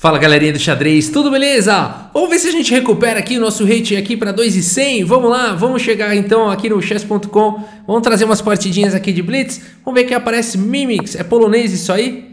Fala galerinha do xadrez, tudo beleza? Vamos ver se a gente recupera aqui o nosso rate aqui para 2,100. Vamos lá, vamos chegar então aqui no chess.com. Vamos trazer umas partidinhas aqui de blitz. Vamos ver que aparece Mimix, é polonês isso aí?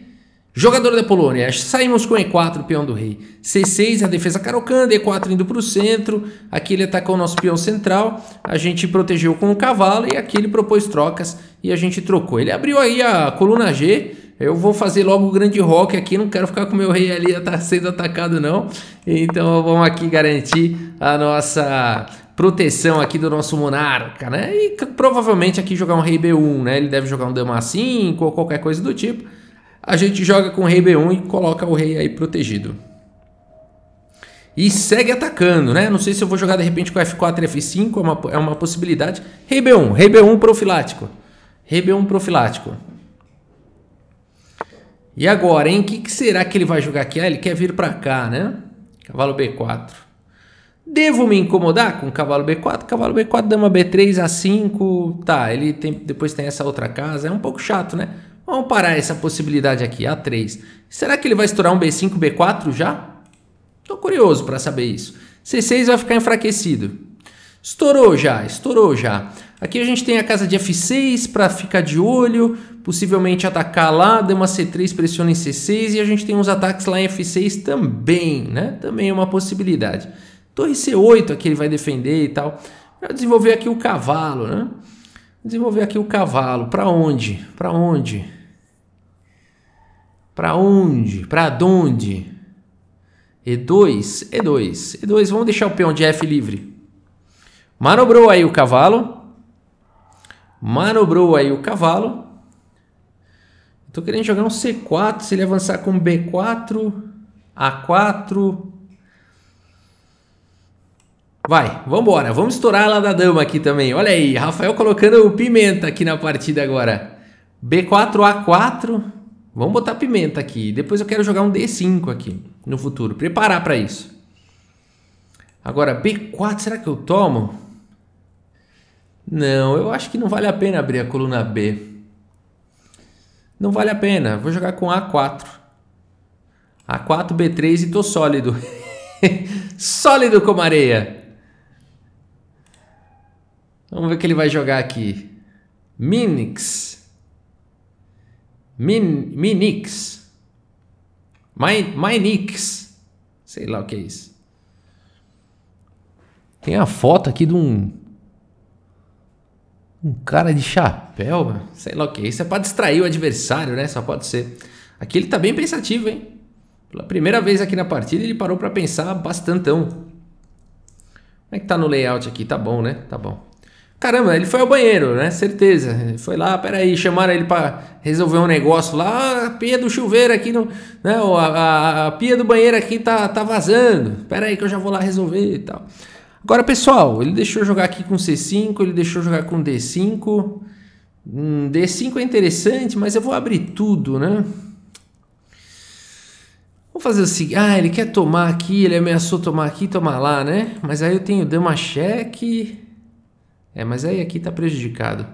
Jogador da Polônia, saímos com E4, peão do rei. C6, a defesa carocando, E4 indo para o centro. Aqui ele atacou o nosso peão central. A gente protegeu com o cavalo e aqui ele propôs trocas e a gente trocou. Ele abriu aí a coluna G eu vou fazer logo o grande rock aqui, não quero ficar com meu rei ali sendo atacado não. Então vamos aqui garantir a nossa proteção aqui do nosso monarca, né? E provavelmente aqui jogar um rei B1, né? Ele deve jogar um dama 5 ou qualquer coisa do tipo. A gente joga com o rei B1 e coloca o rei aí protegido. E segue atacando, né? Não sei se eu vou jogar de repente com F4 e F5, é uma, é uma possibilidade. Rei B1, rei B1 profilático. Rei B1 profilático. E agora, hein? O que, que, será que ele vai jogar aqui? Ah, ele quer vir para cá, né? Cavalo B4. Devo me incomodar com cavalo B4? Cavalo B4, dama B3, A5. Tá, ele tem, depois tem essa outra casa. É um pouco chato, né? Vamos parar essa possibilidade aqui, A3. Será que ele vai estourar um B5, B4 já? Tô curioso para saber isso. C6 vai ficar enfraquecido. Estourou já, estourou já. Aqui a gente tem a casa de F6 para ficar de olho, possivelmente atacar lá, uma C3 pressiona em C6 e a gente tem uns ataques lá em F6 também, né? Também é uma possibilidade. Torre C8 aqui ele vai defender e tal. Para desenvolver aqui o cavalo, né? Desenvolver aqui o cavalo. Para onde? Para onde? Para onde? Para onde? E2, E2, E2. Vamos deixar o peão de F livre. Manobrou aí o cavalo. Manobrou aí o cavalo. Estou querendo jogar um C4. Se ele avançar com B4, A4. Vai, vamos Vamos estourar lá da dama aqui também. Olha aí, Rafael colocando o pimenta aqui na partida agora. B4, A4. Vamos botar pimenta aqui. Depois eu quero jogar um D5 aqui no futuro. Preparar para isso. Agora, B4, será que eu tomo? Não, eu acho que não vale a pena abrir a coluna B. Não vale a pena. Vou jogar com A4. A4, B3 e tô sólido. sólido como areia. Vamos ver o que ele vai jogar aqui. Minix. Min, Minix. Minix. Sei lá o que é isso. Tem a foto aqui de um um cara de chapéu, mano. sei lá o que. Isso é pra distrair o adversário, né? Só pode ser. Aqui ele tá bem pensativo, hein? Pela primeira vez aqui na partida ele parou para pensar bastantão. Como é que tá no layout aqui? Tá bom, né? Tá bom. Caramba, ele foi ao banheiro, né? Certeza. Ele foi lá, peraí, chamaram ele para resolver um negócio lá. Ah, a pia do chuveiro aqui, no, né? A, a, a, pia do banheiro aqui tá, tá vazando. Peraí que eu já vou lá resolver e tal. Agora, pessoal, ele deixou jogar aqui com C5, ele deixou jogar com D5. Hum, D5 é interessante, mas eu vou abrir tudo, né? Vou fazer o seguinte. Ah, ele quer tomar aqui, ele ameaçou tomar aqui e tomar lá, né? Mas aí eu tenho dama cheque. É, mas aí aqui tá prejudicado.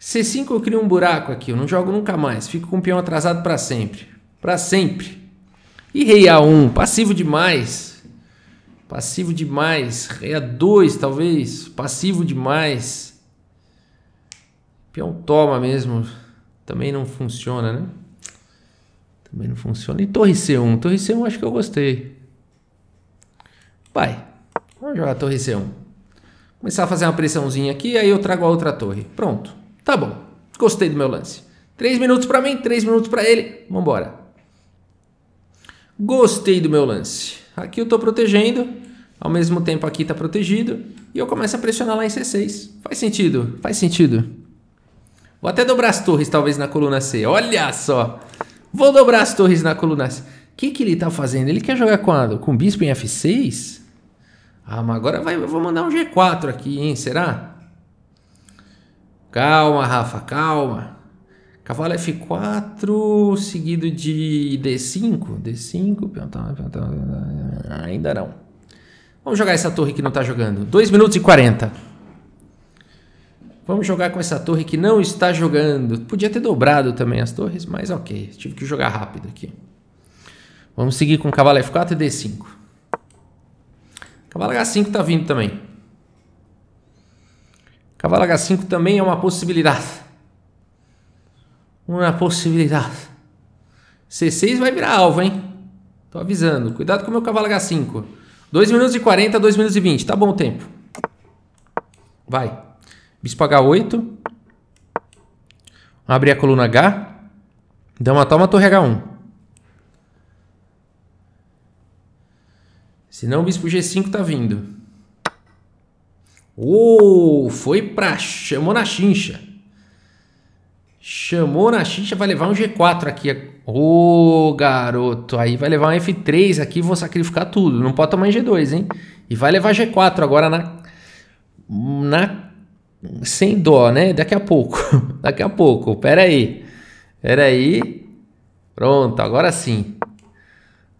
C5 eu crio um buraco aqui, eu não jogo nunca mais. Fico com o peão atrasado para sempre. Para sempre. E rei A1, passivo demais. Passivo demais. Rei a 2, talvez. Passivo demais. Peão toma mesmo. Também não funciona, né? Também não funciona. E torre C1. Torre C1 acho que eu gostei. Vai. Vamos jogar torre C1. Começar a fazer uma pressãozinha aqui, aí eu trago a outra torre. Pronto. Tá bom. Gostei do meu lance. Três minutos para mim, três minutos para ele. Vambora. Gostei do meu lance. Aqui eu estou protegendo, ao mesmo tempo aqui está protegido, e eu começo a pressionar lá em C6. Faz sentido, faz sentido. Vou até dobrar as torres, talvez, na coluna C. Olha só! Vou dobrar as torres na coluna C. O que, que ele está fazendo? Ele quer jogar quando? Com bispo em F6? Ah, mas agora vai, eu vou mandar um G4 aqui, hein? Será? Calma, Rafa, calma. Cavalo F4 seguido de D5. D5. Ainda não. Vamos jogar essa torre que não está jogando. 2 minutos e 40. Vamos jogar com essa torre que não está jogando. Podia ter dobrado também as torres, mas ok. Tive que jogar rápido aqui. Vamos seguir com cavalo F4 e D5. Cavalo H5 está vindo também. Cavalo H5 também é uma possibilidade uma possibilidade. C6 vai virar alvo, hein? Tô avisando. Cuidado com o meu cavalo H5. 2 minutos e 40, 2 minutos e 20. Tá bom o tempo. Vai. Bispo H8. Abrir a coluna H. dá uma toma torre H1. Senão o bispo G5 tá vindo. Uou, oh, foi pra... Chamou na chincha. Chamou na xixa, vai levar um G4 aqui. Ô, oh, garoto, aí vai levar um F3 aqui, vou sacrificar tudo. Não pode tomar em G2, hein? E vai levar G4 agora na... na sem dó, né? Daqui a pouco. Daqui a pouco. Pera aí. Pera aí. Pronto, agora sim.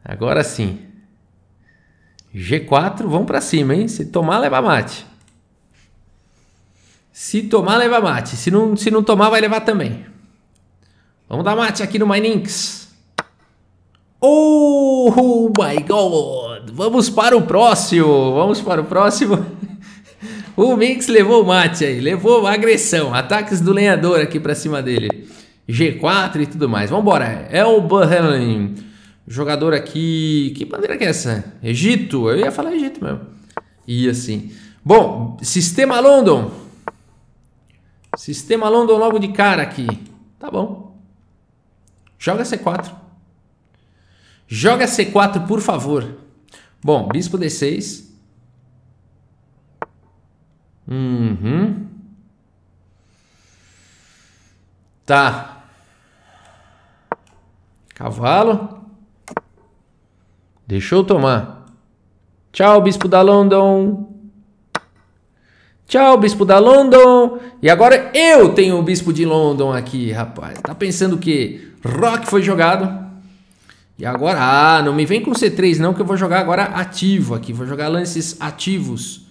Agora sim. G4, vamos para cima, hein? Se tomar, leva mate. Se tomar, leva mate. Se não, se não tomar, vai levar também. Vamos dar mate aqui no Mininx. Oh my god! Vamos para o próximo! Vamos para o próximo. o Minx levou o mate aí, levou agressão, ataques do lenhador aqui para cima dele. G4 e tudo mais. Vambora. Elbahan, jogador aqui. Que bandeira que é essa? Egito? Eu ia falar Egito mesmo. E assim. Bom, sistema London. Sistema London logo de cara aqui. Tá bom. Joga C4. Joga C4, por favor. Bom, bispo D6. Uhum. Tá. Cavalo. Deixou tomar. Tchau, bispo da London. Tchau, bispo da London. E agora eu tenho o bispo de London aqui, rapaz. Tá pensando que Rock foi jogado? E agora, ah, não me vem com C3 não, que eu vou jogar agora ativo aqui. Vou jogar lances ativos.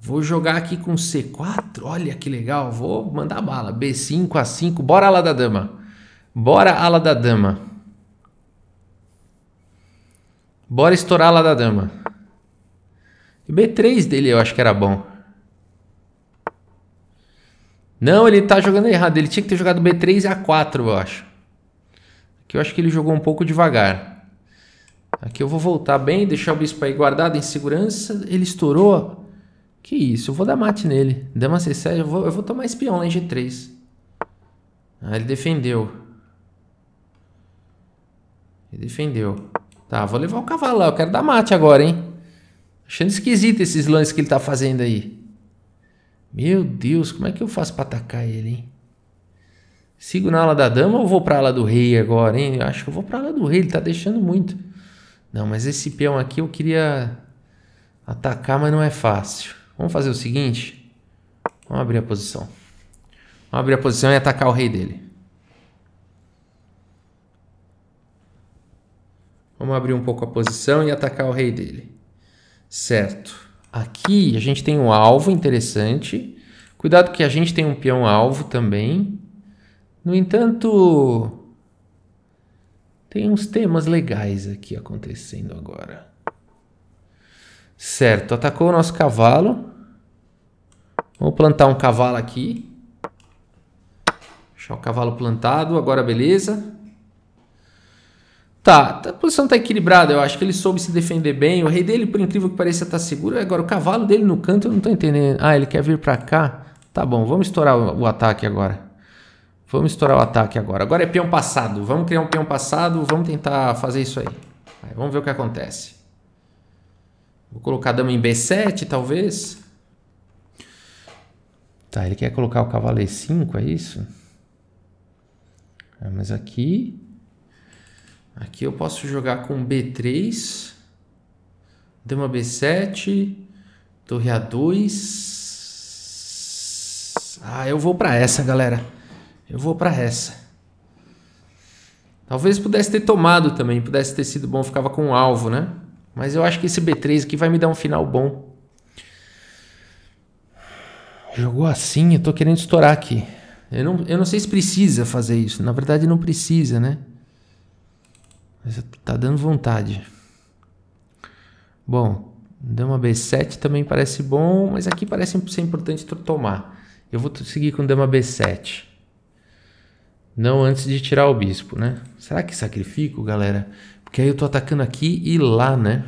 Vou jogar aqui com C4. Olha que legal. Vou mandar bala. B5, A5. Bora ala da dama. Bora ala da dama. Bora estourar ala da dama. B3 dele eu acho que era bom. Não, ele tá jogando errado. Ele tinha que ter jogado B3 e A4, eu acho. Aqui eu acho que ele jogou um pouco devagar. Aqui eu vou voltar bem, deixar o bispo aí guardado em segurança. Ele estourou. Que isso, eu vou dar mate nele. Dama C7, eu vou, eu vou tomar espião lá em G3. Ah, ele defendeu. Ele defendeu. Tá, vou levar o cavalo lá. Eu quero dar mate agora, hein? Achando esquisito esses lances que ele tá fazendo aí. Meu Deus, como é que eu faço para atacar ele, hein? Sigo na ala da dama ou vou para ala do rei agora, hein? Eu acho que eu vou para ala do rei, ele tá deixando muito. Não, mas esse peão aqui eu queria atacar, mas não é fácil. Vamos fazer o seguinte. Vamos abrir a posição. Vamos abrir a posição e atacar o rei dele. Vamos abrir um pouco a posição e atacar o rei dele. Certo. Aqui a gente tem um alvo interessante. Cuidado que a gente tem um peão alvo também. No entanto, tem uns temas legais aqui acontecendo agora. Certo, atacou o nosso cavalo. Vamos plantar um cavalo aqui. Deixar o cavalo plantado, agora beleza. Tá, tá, a posição tá equilibrada, eu acho que ele soube se defender bem. O rei dele, por incrível que pareça, tá seguro. Agora, o cavalo dele no canto, eu não tô entendendo. Ah, ele quer vir pra cá? Tá bom, vamos estourar o, o ataque agora. Vamos estourar o ataque agora. Agora é peão passado. Vamos criar um peão passado, vamos tentar fazer isso aí. aí vamos ver o que acontece. Vou colocar a dama em B7, talvez. Tá, ele quer colocar o cavalo E5, é isso? É, mas aqui... Aqui eu posso jogar com B3, dama B7, torre A2. Ah, eu vou para essa, galera. Eu vou para essa. Talvez pudesse ter tomado também, pudesse ter sido bom, ficava com um alvo, né? Mas eu acho que esse B3 aqui vai me dar um final bom. Jogou assim, eu tô querendo estourar aqui. Eu não, eu não sei se precisa fazer isso. Na verdade, não precisa, né? Tá dando vontade. Bom, Dama B7 também parece bom, mas aqui parece ser importante tomar. Eu vou seguir com Dama B7. Não antes de tirar o bispo, né? Será que sacrifico, galera? Porque aí eu tô atacando aqui e lá, né?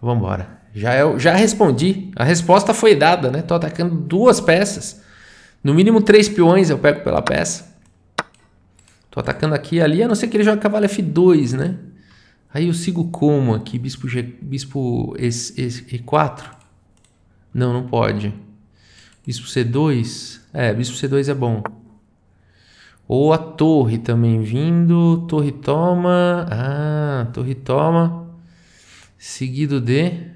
Vambora. Já, eu, é já respondi. A resposta foi dada, né? Tô atacando duas peças. No mínimo três peões eu pego pela peça. Tô atacando aqui e ali, a não ser que ele jogue cavalo F2, né? Aí eu sigo como aqui? Bispo, G, bispo e, E4? Não, não pode. Bispo C2? É, bispo C2 é bom. Ou a torre também vindo. Torre toma. Ah, torre toma. Seguido de.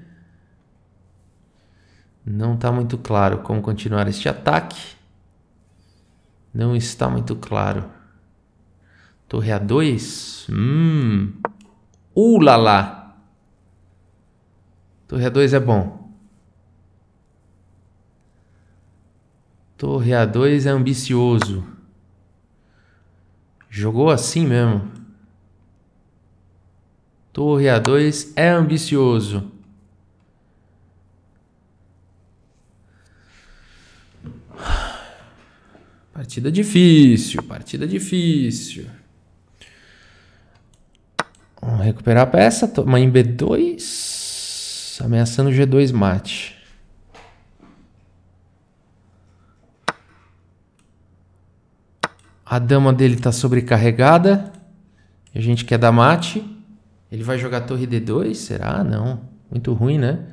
Não está muito claro como continuar este ataque. Não está muito claro. Torre A2? Hum. Ulala! Torre A2 é bom. Torre A2 é ambicioso. Jogou assim mesmo. Torre A2 é ambicioso. Partida difícil, partida difícil. Vamos recuperar a peça. Toma em B2. Ameaçando G2 mate. A dama dele está sobrecarregada. A gente quer dar mate. Ele vai jogar torre D2? Será? Não. Muito ruim, né?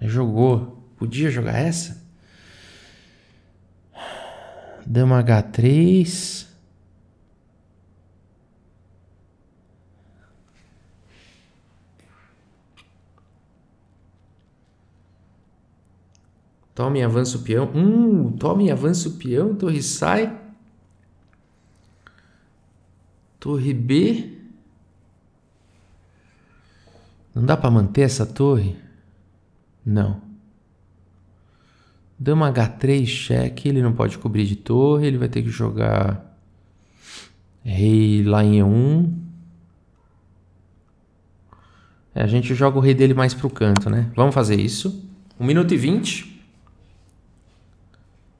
Jogou. Podia jogar essa? Dama H3. Tome avanço peão. Hum, tome o peão. Torre sai. Torre B. Não dá para manter essa torre? Não. Dama H3, cheque. Ele não pode cobrir de torre. Ele vai ter que jogar rei lá em E1. É, a gente joga o rei dele mais pro canto, né? Vamos fazer isso. 1 minuto e 20.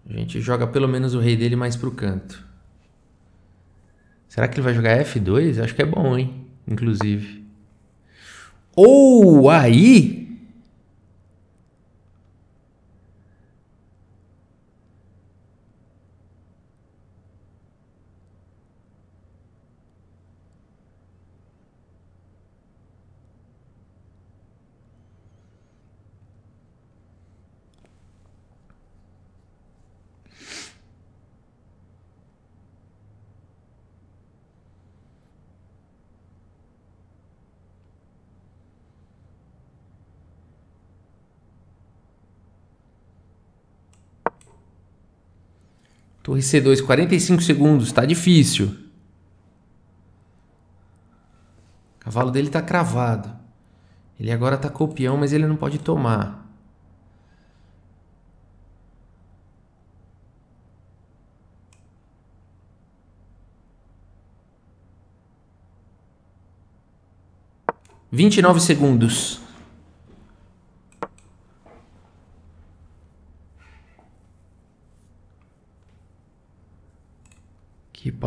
A gente joga pelo menos o rei dele mais pro canto. Será que ele vai jogar F2? Acho que é bom, hein? Inclusive. Ou aí Torre C2, 45 segundos, tá difícil. O cavalo dele tá cravado. Ele agora tá copião, mas ele não pode tomar. Vinte e nove segundos.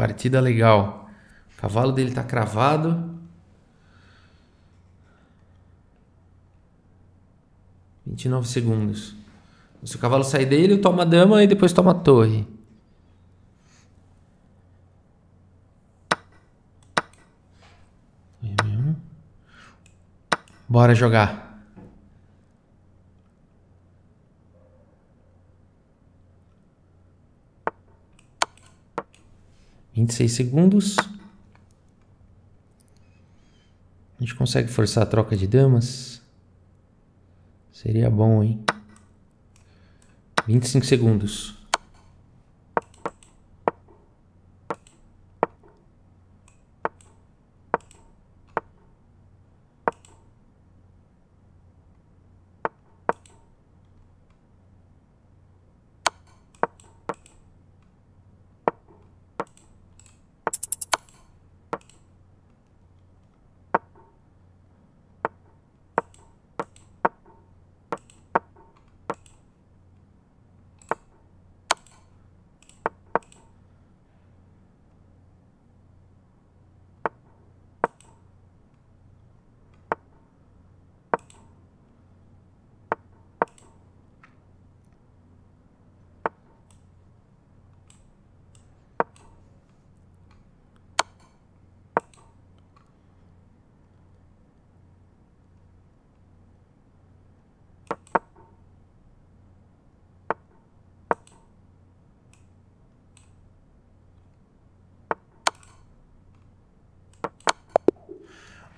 Partida legal. O cavalo dele está cravado. 29 segundos. Se o cavalo sair dele, toma a dama e depois toma a torre. Bora jogar. 26 segundos. A gente consegue forçar a troca de damas? Seria bom, hein? 25 segundos.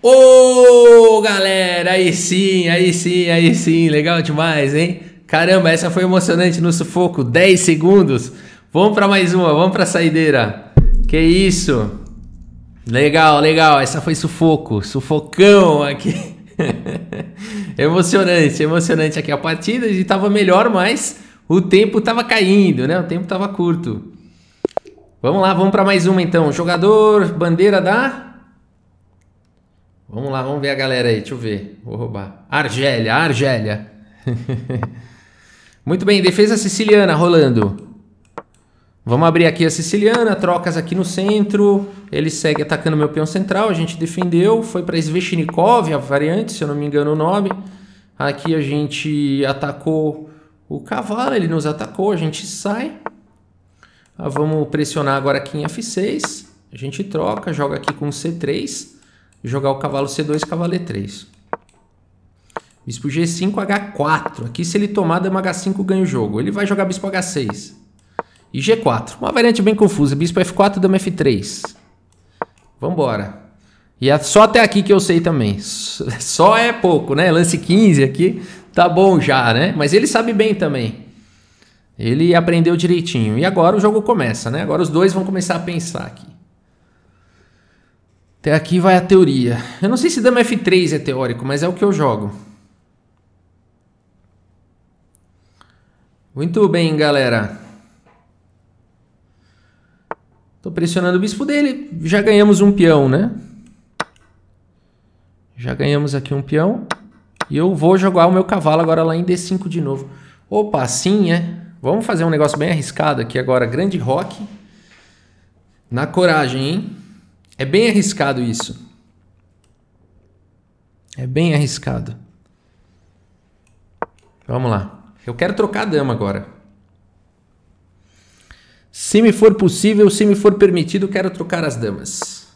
Ô, oh, galera, aí sim, aí sim, aí sim, legal demais, hein? Caramba, essa foi emocionante no sufoco, 10 segundos. Vamos para mais uma, vamos para saideira. Que isso? Legal, legal, essa foi sufoco, sufocão aqui. emocionante, emocionante aqui a partida, e tava melhor, mas o tempo tava caindo, né? O tempo tava curto. Vamos lá, vamos para mais uma então. Jogador, bandeira da Vamos lá, vamos ver a galera aí, deixa eu ver. Vou roubar. Argélia, Argélia. Muito bem, defesa siciliana rolando. Vamos abrir aqui a siciliana, trocas aqui no centro. Ele segue atacando meu peão central, a gente defendeu. Foi para Svechnikov, a variante, se eu não me engano o nome. Aqui a gente atacou o cavalo, ele nos atacou, a gente sai. Ah, vamos pressionar agora aqui em F6. A gente troca, joga aqui com C3 jogar o cavalo C2, cavalo E3. Bispo G5, H4. Aqui se ele tomar dama H5 ganha o jogo. Ele vai jogar bispo H6. E G4. Uma variante bem confusa. Bispo F4, dama F3. Vambora. E é só até aqui que eu sei também. Só é pouco, né? Lance 15 aqui. Tá bom já, né? Mas ele sabe bem também. Ele aprendeu direitinho. E agora o jogo começa, né? Agora os dois vão começar a pensar aqui. Até aqui vai a teoria. Eu não sei se Dama F3 é teórico, mas é o que eu jogo. Muito bem, galera. Tô pressionando o bispo dele. Já ganhamos um peão, né? Já ganhamos aqui um peão. E eu vou jogar o meu cavalo agora lá em D5 de novo. Opa, sim, é. Vamos fazer um negócio bem arriscado aqui agora. Grande rock. Na coragem, hein? É bem arriscado isso. É bem arriscado. Vamos lá. Eu quero trocar a dama agora. Se me for possível, se me for permitido, quero trocar as damas.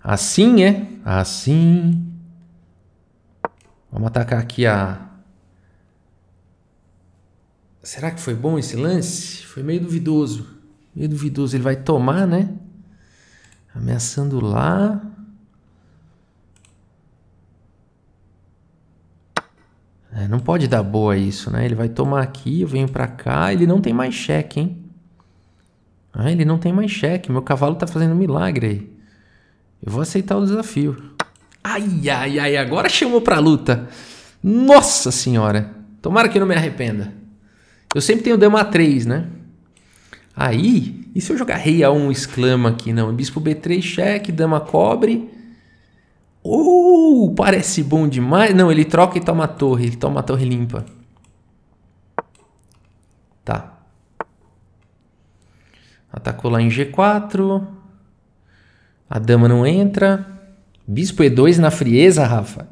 Assim é. Assim. Vamos atacar aqui a. Será que foi bom esse lance? Foi meio duvidoso. Meio duvidoso. Ele vai tomar, né? Ameaçando lá. É, não pode dar boa isso, né? Ele vai tomar aqui, eu venho pra cá. Ele não tem mais cheque, hein? Ah, ele não tem mais cheque. Meu cavalo tá fazendo um milagre aí. Eu vou aceitar o desafio. Ai, ai, ai, agora chamou pra luta. Nossa senhora. Tomara que não me arrependa. Eu sempre tenho Dama 3, né? Aí, e se eu jogar rei A1 exclama aqui? Não, bispo B3 cheque, dama cobre. Uh, parece bom demais. Não, ele troca e toma a torre. Ele toma a torre limpa. Tá. Atacou lá em G4. A dama não entra. Bispo E2 na frieza, Rafa.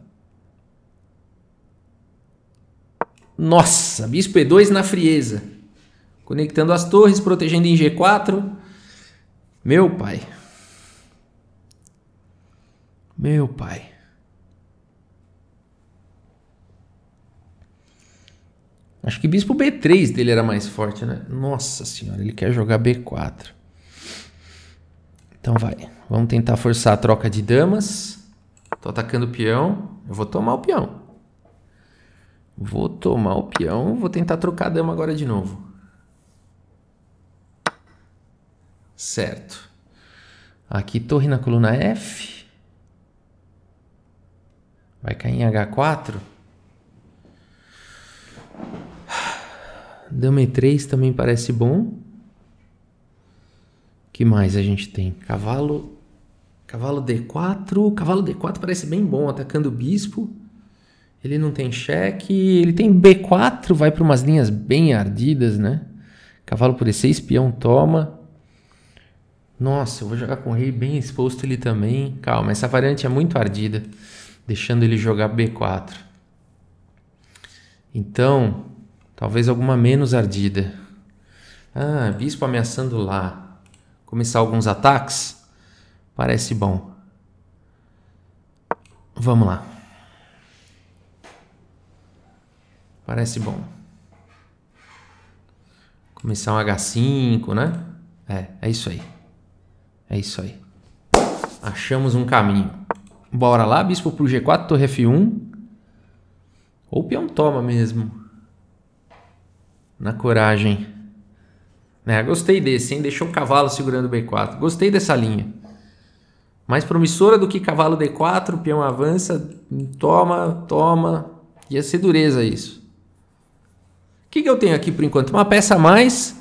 Nossa, bispo E2 na frieza. Conectando as torres, protegendo em G4. Meu pai. Meu pai. Acho que bispo B3 dele era mais forte, né? Nossa senhora, ele quer jogar B4. Então vai. Vamos tentar forçar a troca de damas. Tô atacando o peão. Eu vou tomar o peão. Vou tomar o peão. Vou tentar trocar a dama agora de novo. Certo. Aqui torre na coluna F. Vai cair em H4. Dama E3 também parece bom. O que mais a gente tem? Cavalo Cavalo D4. Cavalo D4 parece bem bom, atacando o bispo. Ele não tem cheque. Ele tem B4, vai para umas linhas bem ardidas, né? Cavalo por E6, peão toma. Nossa, eu vou jogar com o rei bem exposto ele também. Calma, essa variante é muito ardida, deixando ele jogar B4. Então, talvez alguma menos ardida. Ah, bispo ameaçando lá. Começar alguns ataques? Parece bom. Vamos lá. Parece bom. Começar um H5, né? É, é isso aí. É isso aí. Achamos um caminho. Bora lá, bispo pro G4, torre F1. Ou peão toma mesmo. Na coragem. É, gostei desse, hein? Deixou o cavalo segurando o B4. Gostei dessa linha. Mais promissora do que cavalo D4, O peão avança, toma, toma. Ia ser dureza isso. O que, que eu tenho aqui por enquanto? Uma peça a mais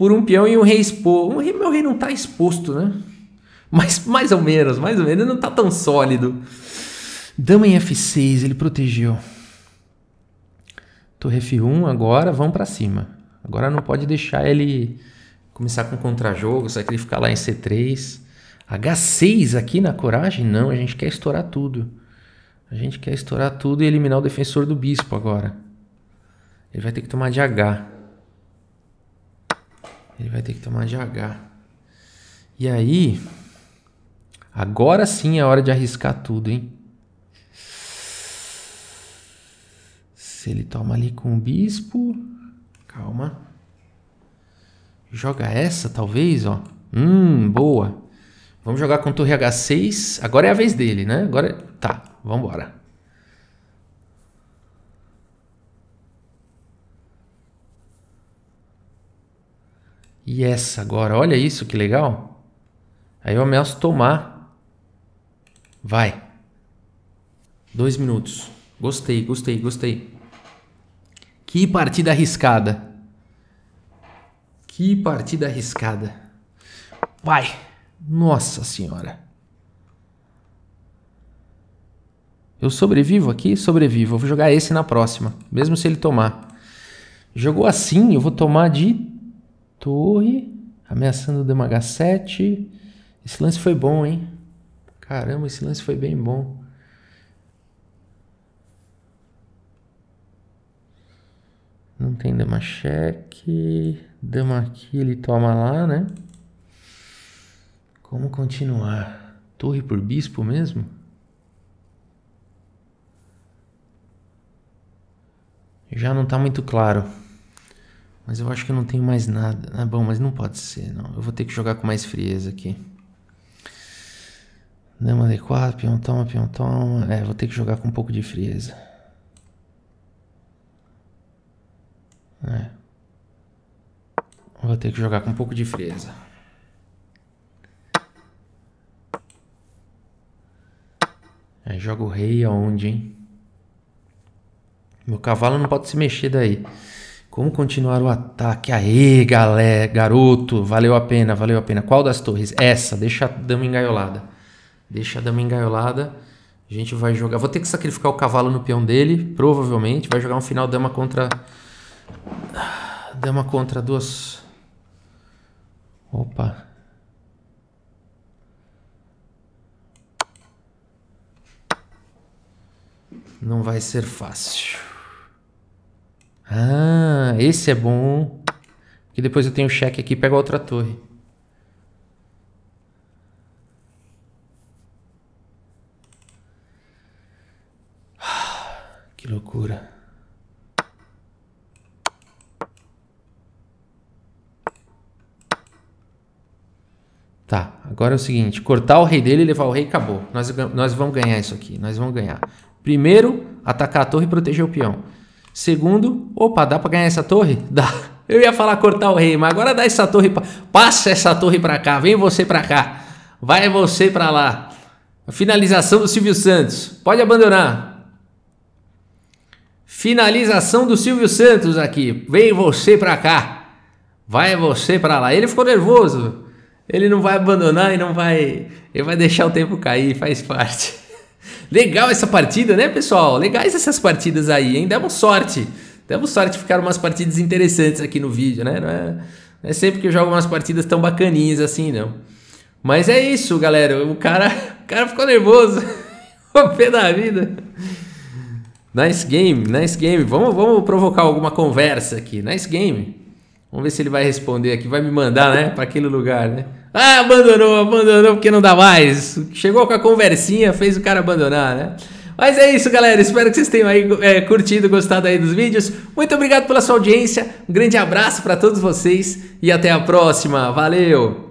por um peão e um rei exposto. Um rei, meu rei não está exposto, né? Mas mais ou menos, mais ou menos, ele não está tão sólido. Dama em F6, ele protegeu. Torre F1 agora, vamos para cima. Agora não pode deixar ele começar com contra-jogo, ficar lá em C3. H6 aqui na coragem? Não, a gente quer estourar tudo. A gente quer estourar tudo e eliminar o defensor do bispo agora. Ele vai ter que tomar de H. Ele vai ter que tomar de H. E aí, agora sim é hora de arriscar tudo, hein? Se ele toma ali com o bispo, calma. Joga essa, talvez, ó. Hum, boa. Vamos jogar com torre H6. Agora é a vez dele, né? Agora, é- tá, vambora. E essa agora, olha isso, que legal. Aí eu ameaço tomar. Vai. Dois minutos. Gostei, gostei, gostei. Que partida arriscada. Que partida arriscada. Vai. Nossa senhora. Eu sobrevivo aqui? Sobrevivo. Eu vou jogar esse na próxima. Mesmo se ele tomar. Jogou assim, eu vou tomar de Torre. Ameaçando o dama H7. Esse lance foi bom, hein? Caramba, esse lance foi bem bom. Não tem dama cheque. Dama aqui, ele toma lá, né? Como continuar? Torre por bispo mesmo? Já não está muito claro. Mas eu acho que eu não tenho mais nada. Ah, bom, mas não pode ser, não. Eu vou ter que jogar com mais frieza aqui. Dama D4, pião toma, pião toma. É, vou ter que jogar com um pouco de frieza. É. Vou ter que jogar com um pouco de frieza. Aí é, joga o rei aonde, hein? Meu cavalo não pode se mexer daí. Como continuar o ataque? Aê, galé, garoto, valeu a pena, valeu a pena. Qual das torres? Essa, deixa a dama engaiolada. Deixa a dama engaiolada. A gente vai jogar. Vou ter que sacrificar o cavalo no peão dele, provavelmente. Vai jogar um final dama contra. Dama contra duas. Opa. Não vai ser fácil. Ah. Esse é bom. Que depois eu tenho o cheque aqui e pego a outra torre. Que loucura. Tá, agora é o seguinte, cortar o rei dele e levar o rei acabou. Nós, nós vamos ganhar isso aqui, nós vamos ganhar. Primeiro, atacar a torre e proteger o peão. Segundo, opa, dá para ganhar essa torre? Dá. Eu ia falar cortar o rei, mas agora dá essa torre, pra... passa essa torre para cá, vem você para cá, vai você para lá. Finalização do Silvio Santos, pode abandonar. Finalização do Silvio Santos aqui, vem você para cá, vai você para lá. Ele ficou nervoso, ele não vai abandonar e não vai, ele vai deixar o tempo cair, faz parte. Legal essa partida, né, pessoal? Legais essas partidas aí, hein? Demos sorte. Demos sorte ficaram ficar umas partidas interessantes aqui no vídeo, né? Não é, não é sempre que eu jogo umas partidas tão bacaninhas assim, não. Mas é isso, galera. O cara, o cara ficou nervoso. o pé da vida. Nice game, nice game. Vamos, vamos provocar alguma conversa aqui. Nice game. Vamos ver se ele vai responder aqui. Vai me mandar, né? Para aquele lugar, né? Ah, abandonou, abandonou porque não dá mais. Chegou com a conversinha, fez o cara abandonar, né? Mas é isso, galera. Espero que vocês tenham aí, é, curtido, gostado aí dos vídeos. Muito obrigado pela sua audiência. Um grande abraço para todos vocês e até a próxima. Valeu!